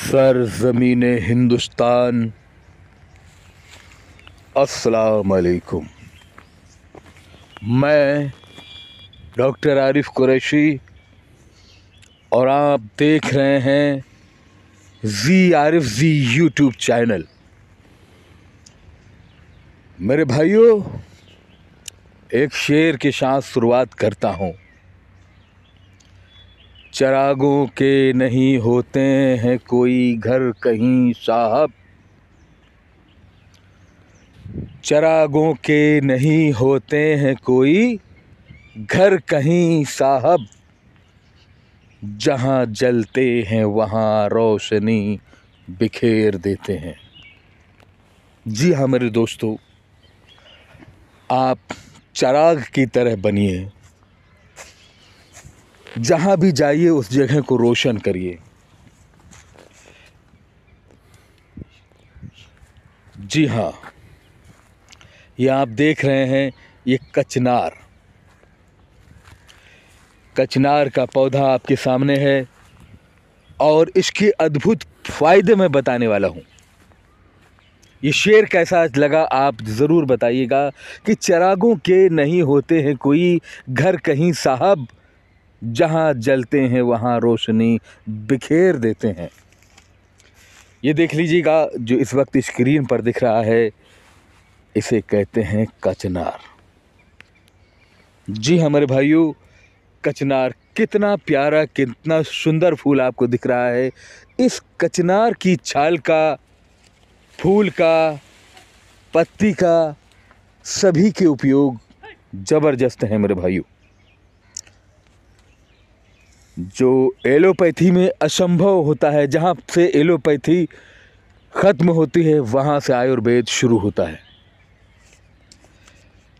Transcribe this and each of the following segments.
sir ज़मीन हिंदुस्तान असलकुम मैं डॉक्टर आरिफ कुरैशी और आप देख रहे हैं जी आरिफ जी यूट्यूब चैनल मेरे भाइयों एक शेर के साथ शुरुआत करता हूँ चराग़ों के नहीं होते हैं कोई घर कहीं साहब चराग़ों के नहीं होते हैं कोई घर कहीं साहब जहाँ जलते हैं वहाँ रोशनी बिखेर देते हैं जी हाँ मेरे दोस्तों आप चराग की तरह बनिए जहाँ भी जाइए उस जगह को रोशन करिए जी हाँ ये आप देख रहे हैं ये कचनार कचनार का पौधा आपके सामने है और इसके अद्भुत फ़ायदे मैं बताने वाला हूँ ये शेर कैसा लगा आप ज़रूर बताइएगा कि चरागों के नहीं होते हैं कोई घर कहीं साहब जहाँ जलते हैं वहाँ रोशनी बिखेर देते हैं ये देख लीजिएगा जो इस वक्त स्क्रीन पर दिख रहा है इसे कहते हैं कचनार जी हमारे हाँ, भाइयों कचनार कितना प्यारा कितना सुंदर फूल आपको दिख रहा है इस कचनार की छाल का फूल का पत्ती का सभी के उपयोग ज़बरदस्त हैं मेरे भाइयों जो एलोपैथी में असंभव होता है जहाँ से एलोपैथी ख़त्म होती है वहाँ से आयुर्वेद शुरू होता है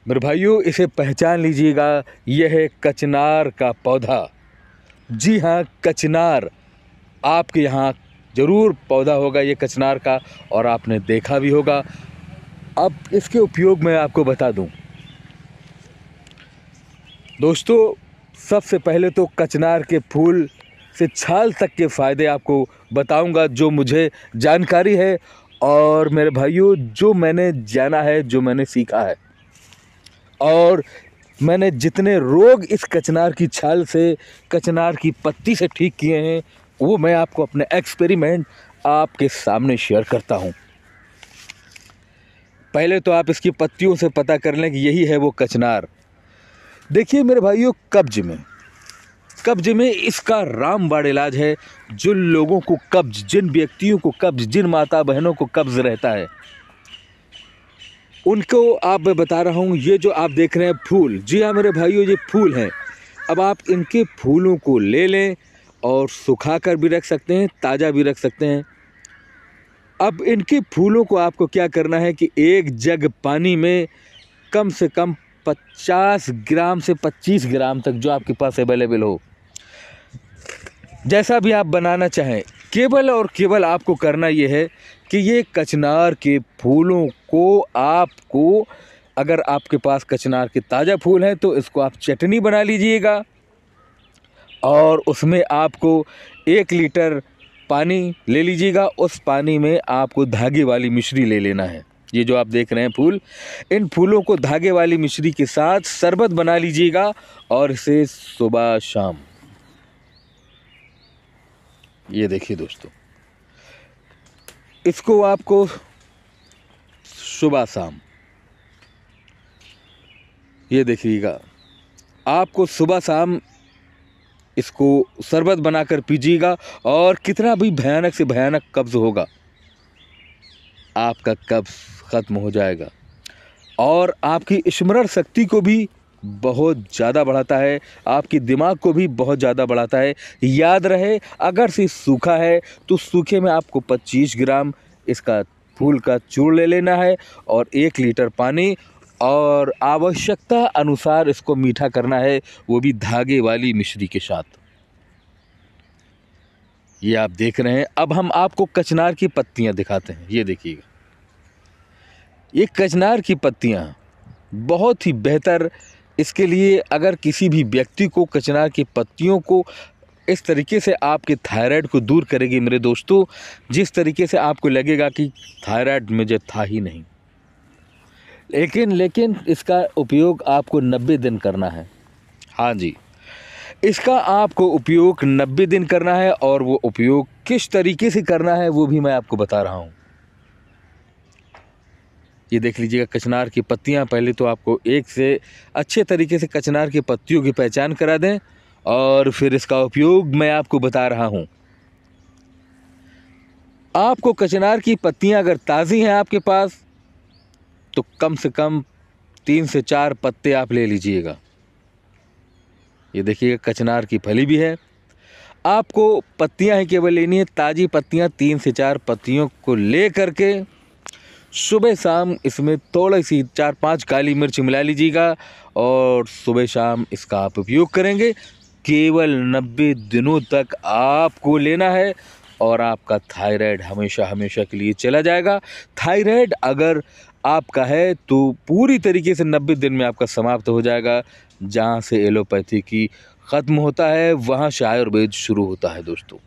मेरे भाइयों इसे पहचान लीजिएगा यह है कचनार का पौधा जी हाँ कचनार आपके यहाँ ज़रूर पौधा होगा ये कचनार का और आपने देखा भी होगा अब इसके उपयोग मैं आपको बता दूं दोस्तों सबसे पहले तो कचनार के फूल से छाल तक के फ़ायदे आपको बताऊंगा जो मुझे जानकारी है और मेरे भाइयों जो मैंने जाना है जो मैंने सीखा है और मैंने जितने रोग इस कचनार की छाल से कचनार की पत्ती से ठीक किए हैं वो मैं आपको अपने एक्सपेरिमेंट आपके सामने शेयर करता हूँ पहले तो आप इसकी पत्तियों से पता कर लें कि यही है वो कचनार देखिए मेरे भाइयों कब्ज में कब्ज में इसका रामबाण इलाज है जिन लोगों को कब्ज जिन व्यक्तियों को कब्ज जिन माता बहनों को कब्ज रहता है उनको आप मैं बता रहा हूँ ये जो आप देख रहे हैं फूल जी हाँ मेरे भाइयों ये फूल हैं अब आप इनके फूलों को ले लें और सुखा कर भी रख सकते हैं ताज़ा भी रख सकते हैं अब इनके फूलों को आपको क्या करना है कि एक जग पानी में कम से कम पचास ग्राम से पच्चीस ग्राम तक जो आपके पास अवेलेबल हो जैसा भी आप बनाना चाहें केवल और केवल आपको करना ये है कि ये कचनार के फूलों को आपको अगर आपके पास कचनार के ताज़ा फूल हैं तो इसको आप चटनी बना लीजिएगा और उसमें आपको एक लीटर पानी ले लीजिएगा उस पानी में आपको धागे वाली मिश्री ले लेना है ये जो आप देख रहे हैं फूल इन फूलों को धागे वाली मिश्री के साथ शरबत बना लीजिएगा और इसे सुबह शाम ये देखिए दोस्तों इसको आपको सुबह शाम ये देखिएगा आपको सुबह शाम इसको शरबत बनाकर पीजिएगा और कितना भी भयानक से भयानक कब्ज़ होगा आपका कब्ज़ ख़त्म हो जाएगा और आपकी स्मरण शक्ति को भी बहुत ज़्यादा बढ़ाता है आपके दिमाग को भी बहुत ज़्यादा बढ़ाता है याद रहे अगर से सूखा है तो सूखे में आपको 25 ग्राम इसका फूल का चूड़ ले लेना है और एक लीटर पानी और आवश्यकता अनुसार इसको मीठा करना है वो भी धागे वाली मिश्री के साथ ये आप देख रहे हैं अब हम आपको कचनार की पत्तियां दिखाते हैं ये देखिएगा ये कचनार की पत्तियाँ बहुत ही बेहतर इसके लिए अगर किसी भी व्यक्ति को कचनार की पत्तियों को इस तरीके से आपके थायराइड को दूर करेगी मेरे दोस्तों जिस तरीके से आपको लगेगा कि थायराइड मुझे था ही नहीं लेकिन लेकिन इसका उपयोग आपको 90 दिन करना है हाँ जी इसका आपको उपयोग 90 दिन करना है और वो उपयोग किस तरीके से करना है वो भी मैं आपको बता रहा हूँ ये देख लीजिएगा कचनार की पत्तियाँ पहले तो आपको एक से अच्छे तरीके से कचनार की पत्तियों की पहचान करा दें और फिर इसका उपयोग मैं आपको बता रहा हूँ आपको कचनार की पत्तियाँ अगर ताज़ी हैं आपके पास तो कम से कम तीन से चार पत्ते आप ले लीजिएगा ये देखिएगा कचनार की फली भी है आपको पत्तियाँ ही केवल लेनी है ताज़ी पत्तियाँ तीन से चार पत्तियों को ले करके सुबह शाम इसमें थोड़ी सी चार पांच काली मिर्च मिला लीजिएगा और सुबह शाम इसका आप उपयोग करेंगे केवल 90 दिनों तक आपको लेना है और आपका थायराइड हमेशा हमेशा के लिए चला जाएगा थायराइड अगर आपका है तो पूरी तरीके से 90 दिन में आपका समाप्त हो जाएगा जहाँ से एलोपैथी की ख़त्म होता है वहाँ से आयुर्वेद शुरू होता है दोस्तों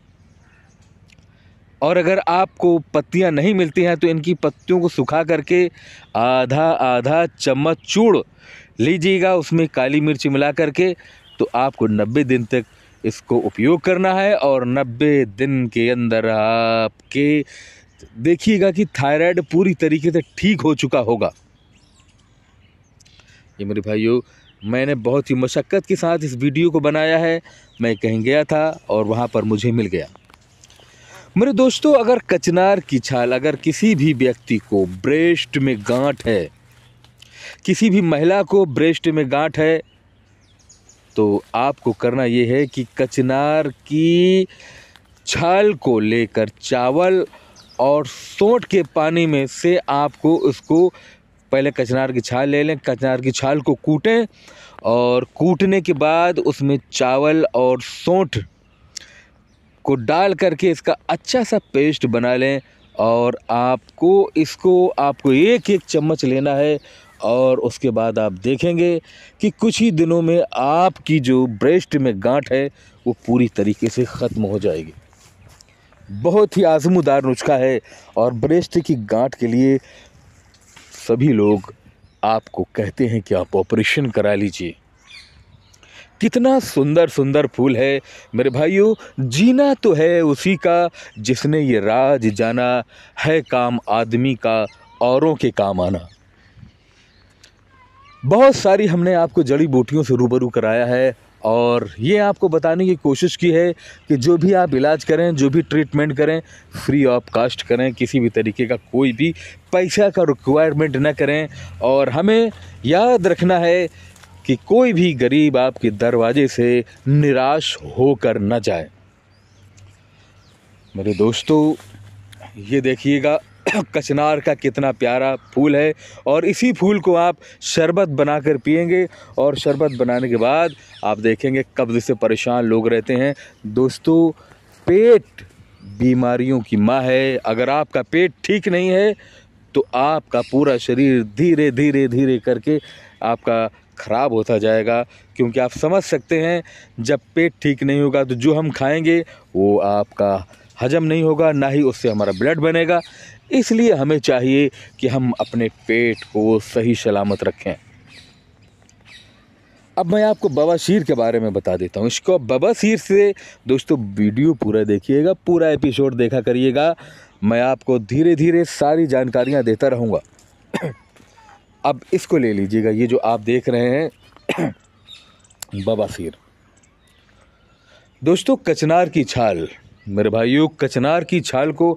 और अगर आपको पत्तियाँ नहीं मिलती हैं तो इनकी पत्तियों को सुखा करके आधा आधा चम्मच चूड़ लीजिएगा उसमें काली मिर्च मिला करके तो आपको 90 दिन तक इसको उपयोग करना है और 90 दिन के अंदर आपके देखिएगा कि थायराइड पूरी तरीके से ठीक हो चुका होगा ये मेरे भाइयों मैंने बहुत ही मशक्क़त के साथ इस वीडियो को बनाया है मैं कहीं गया था और वहाँ पर मुझे मिल गया मेरे दोस्तों अगर कचनार की छाल अगर किसी भी व्यक्ति को ब्रेस्ट में गांठ है किसी भी महिला को ब्रेस्ट में गांठ है तो आपको करना ये है कि कचनार की छाल को लेकर चावल और सोट के पानी में से आपको उसको पहले कचनार की छाल ले लें कचनार की छाल को कूटें और कूटने के बाद उसमें चावल और सोंठ को डाल करके इसका अच्छा सा पेस्ट बना लें और आपको इसको आपको एक एक चम्मच लेना है और उसके बाद आप देखेंगे कि कुछ ही दिनों में आपकी जो ब्रेस्ट में गांठ है वो पूरी तरीके से ख़त्म हो जाएगी बहुत ही आज़मदार नुस्खा है और ब्रेस्ट की गांठ के लिए सभी लोग आपको कहते हैं कि आप ऑपरेशन करा लीजिए कितना सुंदर सुंदर फूल है मेरे भाइयों जीना तो है उसी का जिसने ये राज जाना है काम आदमी का औरों के काम आना बहुत सारी हमने आपको जड़ी बूटियों से रूबरू कराया है और ये आपको बताने की कोशिश की है कि जो भी आप इलाज करें जो भी ट्रीटमेंट करें फ्री ऑफ कास्ट करें किसी भी तरीके का कोई भी पैसा का रिक्वायरमेंट ना करें और हमें याद रखना है कि कोई भी गरीब आपके दरवाजे से निराश होकर न जाए मेरे दोस्तों ये देखिएगा कचनार का कितना प्यारा फूल है और इसी फूल को आप शरबत बनाकर पिएंगे और शरबत बनाने के बाद आप देखेंगे कब्ज से परेशान लोग रहते हैं दोस्तों पेट बीमारियों की माँ है अगर आपका पेट ठीक नहीं है तो आपका पूरा शरीर धीरे धीरे धीरे करके आपका ख़राब होता जाएगा क्योंकि आप समझ सकते हैं जब पेट ठीक नहीं होगा तो जो हम खाएंगे वो आपका हजम नहीं होगा ना ही उससे हमारा ब्लड बनेगा इसलिए हमें चाहिए कि हम अपने पेट को सही सलामत रखें अब मैं आपको शीर के बारे में बता देता हूँ इसको बवासीर से दोस्तों वीडियो पूरा देखिएगा पूरा एपिसोड देखा करिएगा मैं आपको धीरे धीरे सारी जानकारियाँ देता रहूँगा अब इसको ले लीजिएगा ये जो आप देख रहे हैं बबासीर दोस्तों कचनार की छाल मेरे भाइयों कचनार की छाल को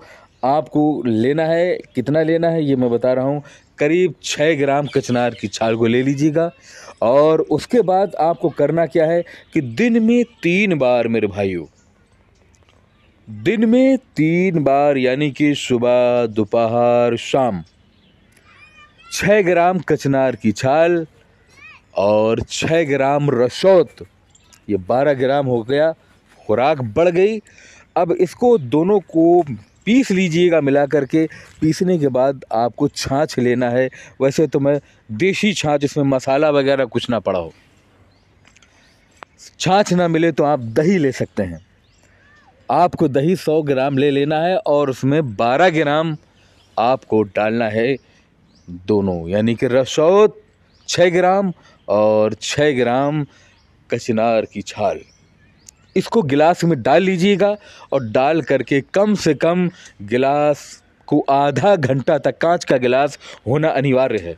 आपको लेना है कितना लेना है ये मैं बता रहा हूँ करीब छः ग्राम कचनार की छाल को ले लीजिएगा और उसके बाद आपको करना क्या है कि दिन में तीन बार मेरे भाइयों दिन में तीन बार यानी कि सुबह दोपहर शाम छः ग्राम कचनार की छाल और छः ग्राम रसोत ये बारह ग्राम हो गया खुराक बढ़ गई अब इसको दोनों को पीस लीजिएगा मिला करके पीसने के बाद आपको छाछ लेना है वैसे तो मैं देसी छाछ इसमें मसाला वगैरह कुछ ना पड़ा हो छाछ ना मिले तो आप दही ले सकते हैं आपको दही 100 ग्राम ले लेना है और उसमें 12 ग्राम आपको डालना है दोनों यानी कि रसौत छः ग्राम और छः ग्राम कचनार की छाल इसको गिलास में डाल लीजिएगा और डाल करके कम से कम गिलास को आधा घंटा तक कांच का गिलास होना अनिवार्य है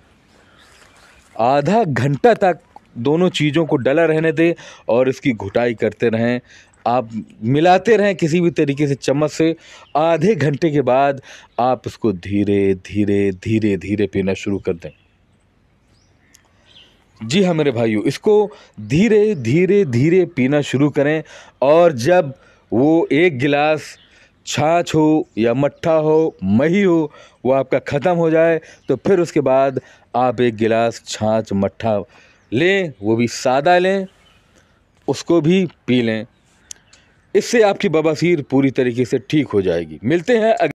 आधा घंटा तक दोनों चीज़ों को डला रहने दें और इसकी घुटाई करते रहें आप मिलाते रहें किसी भी तरीके से चम्मच से आधे घंटे के बाद आप इसको धीरे धीरे धीरे धीरे पीना शुरू कर दें जी हाँ मेरे भाइयों इसको धीरे धीरे धीरे पीना शुरू करें और जब वो एक गिलास छाछ हो या मट्ठा हो मही हो वो आपका ख़त्म हो जाए तो फिर उसके बाद आप एक गिलास छाछ मट्ठा लें वो भी सादा लें उसको भी पी लें इससे आपकी बबासीर पूरी तरीके से ठीक हो जाएगी मिलते हैं